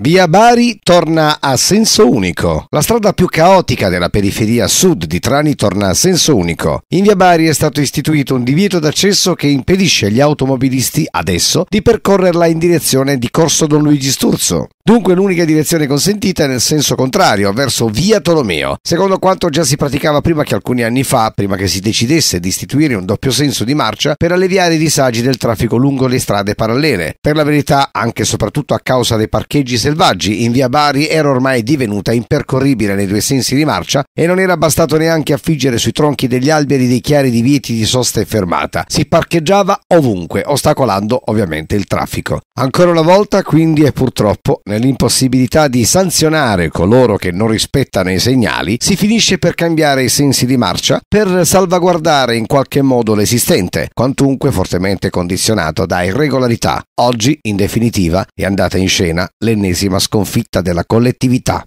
Via Bari torna a senso unico. La strada più caotica della periferia sud di Trani torna a senso unico. In via Bari è stato istituito un divieto d'accesso che impedisce agli automobilisti adesso di percorrerla in direzione di Corso Don Luigi Sturzo. Dunque l'unica direzione consentita è nel senso contrario, verso via Tolomeo, secondo quanto già si praticava prima che alcuni anni fa, prima che si decidesse di istituire un doppio senso di marcia per alleviare i disagi del traffico lungo le strade parallele. Per la verità, anche e soprattutto a causa dei parcheggi selvaggi, in via Bari era ormai divenuta impercorribile nei due sensi di marcia e non era bastato neanche affiggere sui tronchi degli alberi dei chiari divieti di sosta e fermata. Si parcheggiava ovunque, ostacolando ovviamente il traffico. Ancora una volta, quindi, e purtroppo, nel l'impossibilità di sanzionare coloro che non rispettano i segnali, si finisce per cambiare i sensi di marcia per salvaguardare in qualche modo l'esistente, quantunque fortemente condizionato da irregolarità. Oggi, in definitiva, è andata in scena l'ennesima sconfitta della collettività.